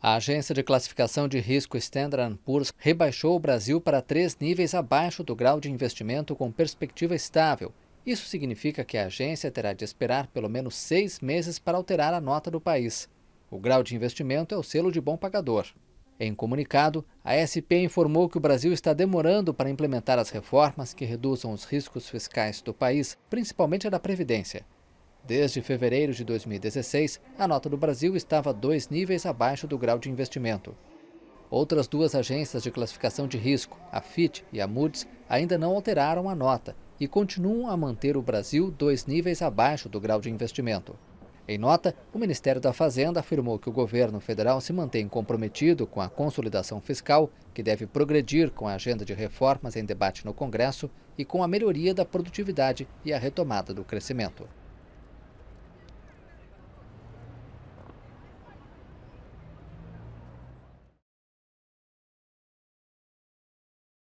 A agência de classificação de risco Standard Poor's rebaixou o Brasil para três níveis abaixo do grau de investimento com perspectiva estável. Isso significa que a agência terá de esperar pelo menos seis meses para alterar a nota do país. O grau de investimento é o selo de bom pagador. Em comunicado, a SP informou que o Brasil está demorando para implementar as reformas que reduzam os riscos fiscais do país, principalmente a da Previdência. Desde fevereiro de 2016, a nota do Brasil estava dois níveis abaixo do grau de investimento. Outras duas agências de classificação de risco, a FIT e a Moody's, ainda não alteraram a nota e continuam a manter o Brasil dois níveis abaixo do grau de investimento. Em nota, o Ministério da Fazenda afirmou que o governo federal se mantém comprometido com a consolidação fiscal, que deve progredir com a agenda de reformas em debate no Congresso e com a melhoria da produtividade e a retomada do crescimento.